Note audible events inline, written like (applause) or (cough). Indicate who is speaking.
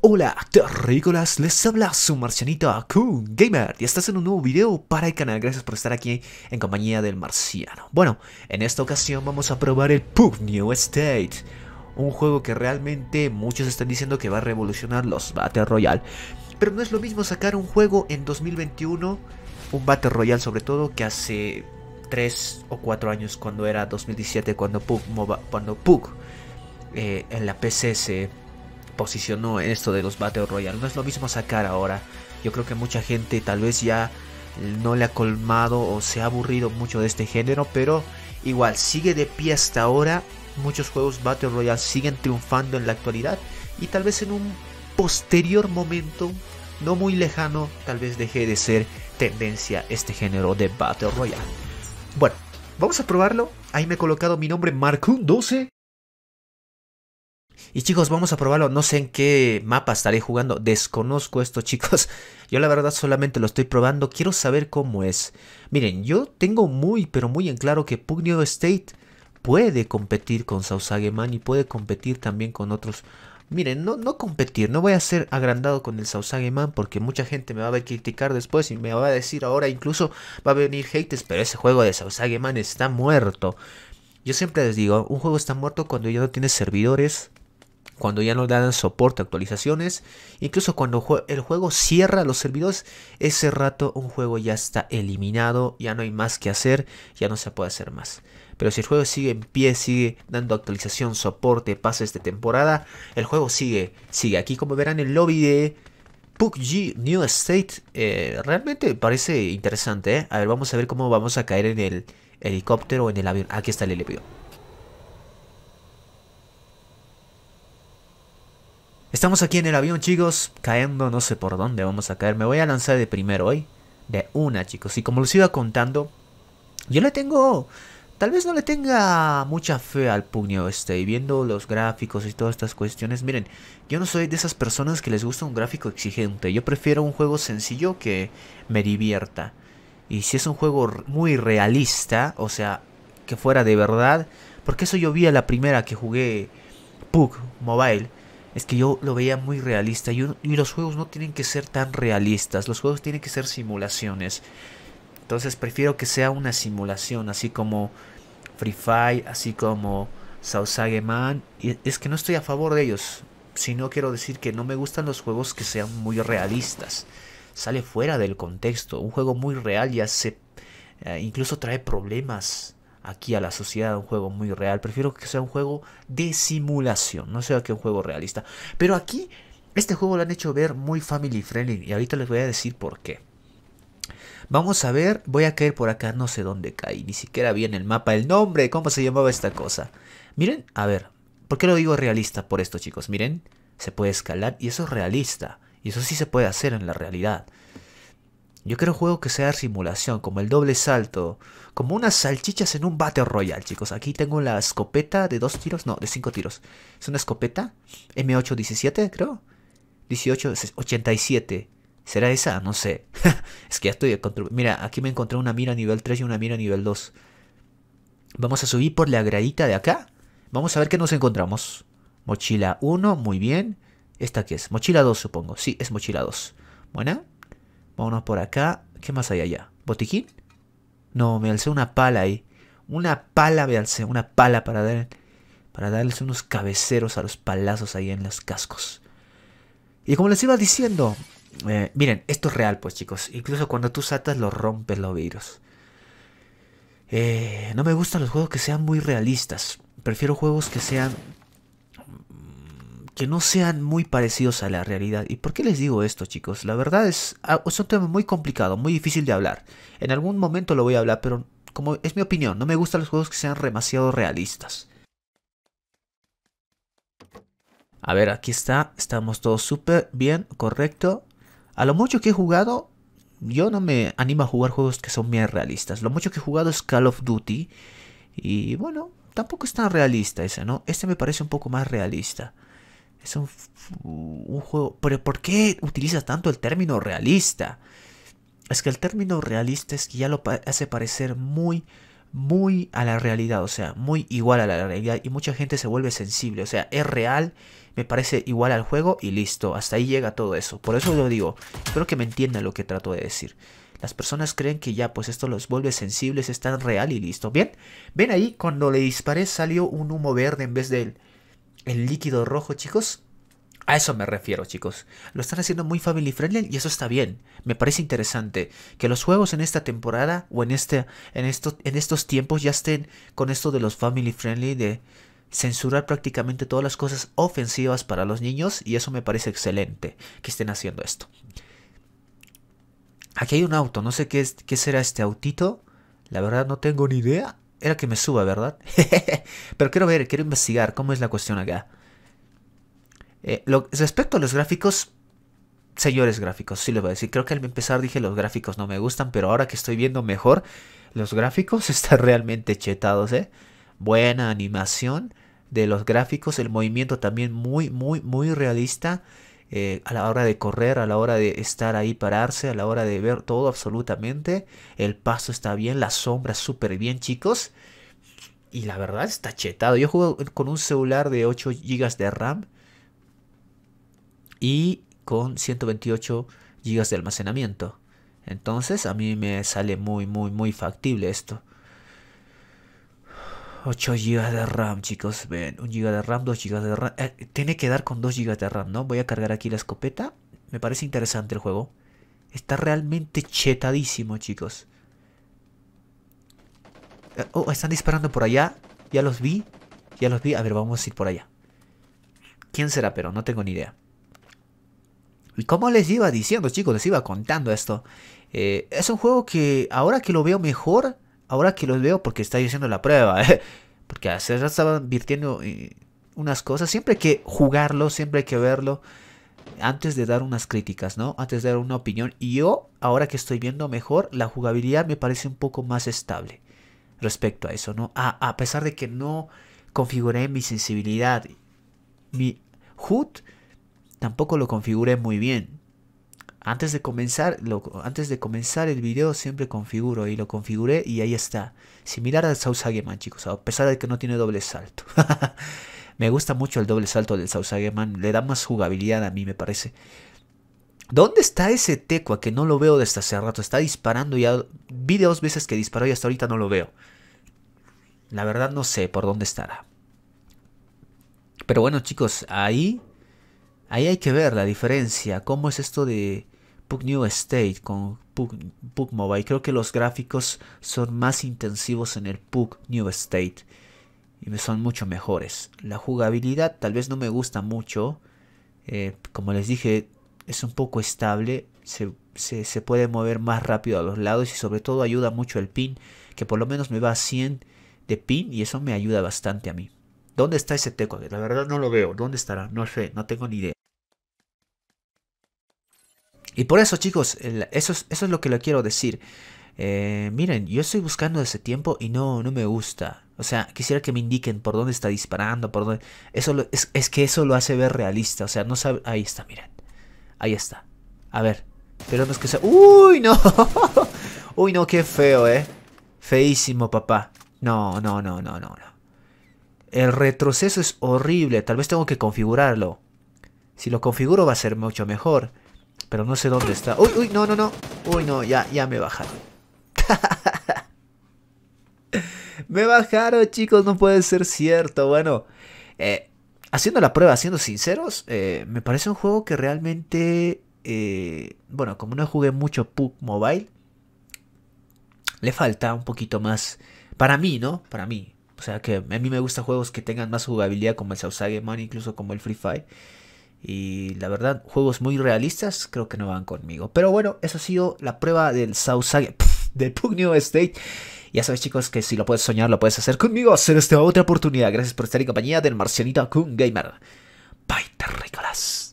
Speaker 1: Hola terrícolas, les habla su marcianita Kun Gamer y estás en un nuevo video para el canal, gracias por estar aquí en compañía del marciano. Bueno, en esta ocasión vamos a probar el Pug New State, un juego que realmente muchos están diciendo que va a revolucionar los Battle Royale, pero no es lo mismo sacar un juego en 2021, un Battle Royale sobre todo, que hace 3 o 4 años cuando era 2017, cuando Pug, cuando eh, en la PC se posicionó esto de los Battle Royale. No es lo mismo sacar ahora. Yo creo que mucha gente tal vez ya no le ha colmado o se ha aburrido mucho de este género, pero igual sigue de pie hasta ahora. Muchos juegos Battle Royale siguen triunfando en la actualidad y tal vez en un posterior momento no muy lejano tal vez deje de ser tendencia este género de Battle Royale. Bueno, vamos a probarlo. Ahí me he colocado mi nombre markun 12 y chicos, vamos a probarlo. No sé en qué mapa estaré jugando. Desconozco esto, (laughs) chicos. Yo la verdad solamente lo estoy probando. Quiero saber cómo es. Miren, yo tengo muy, pero muy en claro que Pugnio State puede competir con Man y puede competir también con otros. Miren, no, no competir, no voy a ser agrandado con el Man porque mucha gente me va a criticar después y me va a decir ahora incluso va a venir haters, pero ese juego de Man está muerto. Yo siempre les digo, un juego está muerto cuando ya no tiene servidores, cuando ya no dan soporte actualizaciones, incluso cuando el juego cierra los servidores, ese rato un juego ya está eliminado, ya no hay más que hacer, ya no se puede hacer más. Pero si el juego sigue en pie, sigue dando actualización, soporte, pases de temporada, el juego sigue, sigue. Aquí como verán el lobby de PUBG New State eh, realmente parece interesante. ¿eh? A ver, vamos a ver cómo vamos a caer en el helicóptero o en el avión. Aquí está el helicóptero. Estamos aquí en el avión, chicos, cayendo no sé por dónde vamos a caer. Me voy a lanzar de primero hoy, de una, chicos. Y como les iba contando, yo le tengo... Tal vez no le tenga mucha fe al puño este, y viendo los gráficos y todas estas cuestiones, miren, yo no soy de esas personas que les gusta un gráfico exigente, yo prefiero un juego sencillo que me divierta. Y si es un juego muy realista, o sea, que fuera de verdad, porque eso yo vi a la primera que jugué Pug Mobile, es que yo lo veía muy realista y, los juegos no tienen que ser tan realistas, los juegos tienen que ser simulaciones. Entonces prefiero que sea una simulación, así como Free Fire, así como Sausage Man. Y es que no estoy a favor de ellos, Si no, quiero decir que no me gustan los juegos que sean muy realistas. Sale fuera del contexto. Un juego muy real ya se... Eh, incluso trae problemas aquí a la sociedad un juego muy real. Prefiero que sea un juego de simulación, no sea que un juego realista. Pero aquí, este juego lo han hecho ver muy family friendly y ahorita les voy a decir por qué. Vamos a ver, voy a caer por acá, no sé dónde caí, ni siquiera vi en el mapa el nombre, cómo se llamaba esta cosa. Miren, a ver, ¿por qué lo digo realista por esto chicos? Miren, se puede escalar y eso es realista. Y eso sí se puede hacer en la realidad. Yo quiero juego que sea simulación, como el doble salto, como unas salchichas en un Battle Royale, chicos. Aquí tengo la escopeta de dos tiros, no, de cinco tiros. Es una escopeta M817, creo. 87 ¿Será esa? No sé. (laughs) es que ya estoy... Mira, aquí me encontré una mira nivel 3 y una mira nivel 2. Vamos a subir por la gradita de acá. Vamos a ver qué nos encontramos. Mochila 1, muy bien. ¿Esta qué es? Mochila 2, supongo. Sí, es mochila 2. Buena. Vámonos por acá. ¿Qué más hay allá? ¿Botiquín? No, me alcé una pala ahí. Una pala me alcé, una pala para para darles unos cabeceros a los palazos ahí en los cascos. Y como les iba diciendo, eh, miren, esto es real pues chicos. Incluso cuando tú saltas lo rompes los virus. Eh, no me gustan los juegos que sean muy realistas. Prefiero juegos que sean que no sean muy parecidos a la realidad. ¿Y por qué les digo esto, chicos? La verdad es, ah, es un tema muy complicado, muy difícil de hablar. En algún momento lo voy a hablar, pero como es mi opinión, no me gustan los juegos que sean demasiado realistas. A ver, aquí está, estamos todos súper bien, correcto. A lo mucho que he jugado, yo no me animo a jugar juegos que son bien realistas. Lo mucho que he jugado es Call of Duty. Y bueno, tampoco es tan realista ese, ¿no? Este me parece un poco más realista. Es un, juego... Pero ¿por qué utilizas tanto el término realista? Es que el término realista es que ya lo hace parecer muy, muy a la realidad, o sea, muy igual a la realidad y mucha gente se vuelve sensible, o sea, es real, me parece igual al juego y listo, hasta ahí llega todo eso. Por eso lo digo, espero que me entiendan lo que trato de decir. Las personas creen que ya, pues esto los vuelve sensibles, es real y listo. Bien, ven ahí, cuando le disparé salió un humo verde en vez de él el líquido rojo, chicos. A eso me refiero, chicos. Lo están haciendo muy family friendly y eso está bien. Me parece interesante que los juegos en esta temporada o en este en estos en estos tiempos ya estén con esto de los family friendly de censurar prácticamente todas las cosas ofensivas para los niños y eso me parece excelente que estén haciendo esto. Aquí hay un auto, no sé qué, qué será este autito. La verdad no tengo ni idea era que me suba, ¿verdad? (laughs) Pero quiero ver, quiero investigar cómo es la cuestión acá. Eh, respecto a los gráficos, señores gráficos, sí les voy a decir. Creo que al empezar dije los gráficos no me gustan, pero ahora que estoy viendo mejor, los gráficos (laughs) están realmente chetados, ¿eh? Buena animación de los gráficos, el movimiento también muy, muy, muy realista. Eh, a la hora de correr, a la hora de estar ahí, pararse, a la hora de ver todo absolutamente. El paso está bien, la sombra súper bien, chicos. Y la verdad está chetado. Yo juego con un celular de 8 GB de RAM y con 128 GB de almacenamiento. Entonces a mí me sale muy, muy, muy factible esto. 8 GB de RAM, chicos. Ven, 1 GB de RAM, 2 GB de RAM. Eh, tiene que dar con 2 GB de RAM, ¿no? Voy a cargar aquí la escopeta. Me parece interesante el juego. Está realmente chetadísimo, chicos. Eh, oh, están disparando por allá. Ya los vi. Ya los vi. A ver, vamos a ir por allá. ¿Quién será? Pero no tengo ni idea. ¿Y cómo les iba diciendo, chicos? Les iba contando esto. Eh, es un juego que ahora que lo veo mejor ahora que los veo, porque estáis haciendo la prueba, (laughs) ¿eh? porque hace ya estaba invirtiendo eh, unas cosas. Siempre hay que jugarlo, siempre hay que verlo antes de dar unas críticas, ¿no? Antes de dar una opinión. Y yo, ahora que estoy viendo mejor, la jugabilidad me parece un poco más estable respecto a eso, ¿no? A, pesar de que no configuré mi sensibilidad, mi HUD tampoco lo configuré muy bien. Antes de, comenzar, antes de comenzar el video siempre configuro y lo configuré y ahí está. Similar al Man, chicos, a pesar de que no tiene doble salto. (laughs) me gusta mucho el doble salto del Man, le da más jugabilidad a mí me parece. ¿Dónde está ese Tecua que no lo veo desde hace rato? Está disparando ya. Vi dos veces que disparó y hasta ahorita no lo veo. La verdad no sé por dónde estará. Pero bueno chicos, ahí Ahí hay que ver la diferencia, cómo es esto de Pug New State con Pug, Mobile. Creo que los gráficos son más intensivos en el Pug New State y son mucho mejores. La jugabilidad tal vez no me gusta mucho. Eh, como les dije, es un poco estable, se, puede mover más rápido a los lados y sobre todo ayuda mucho el pin, que por lo menos me va a 100 de pin y eso me ayuda bastante a mí. ¿Dónde está ese teco? La verdad no lo veo. ¿Dónde estará? No sé, no tengo ni idea. Y por eso, chicos, eso es, eso es lo que le quiero decir. Eh, miren, yo estoy buscando ese tiempo y no, no me gusta. O sea, quisiera que me indiquen por dónde está disparando, por dónde... Eso es, es, que eso lo hace ver realista. O sea, no sabe... Ahí está, miren. Ahí está. A ver. Pero no es que sea... ¡Uy, no! (laughs) ¡Uy, no, qué feo, eh! Feísimo, papá. No, no, no, no, no, no. El retroceso es horrible. Tal vez tengo que configurarlo. Si lo configuro va a ser mucho mejor. Pero no sé dónde está. Uy, uy, no, no, no. Uy, no, ya, ya me bajaron. (laughs) me bajaron, chicos, no puede ser cierto. Bueno, eh, haciendo la prueba, siendo sinceros, eh, me parece un juego que realmente... Eh, bueno, como no jugué mucho PUBG Mobile, le falta un poquito más. Para mí, ¿no? Para mí. O sea que a mí me gustan juegos que tengan más jugabilidad como el Sausage Man, incluso como el Free Fire. Y la verdad, juegos muy realistas creo que no van conmigo. Pero bueno, eso ha sido la prueba del Sausage del Pugnio State. Ya sabes chicos que si lo puedes soñar, lo puedes hacer conmigo. Hacer esta otra oportunidad. Gracias por estar en compañía del Marcianita Kun Gamer. Bye, terrícolas.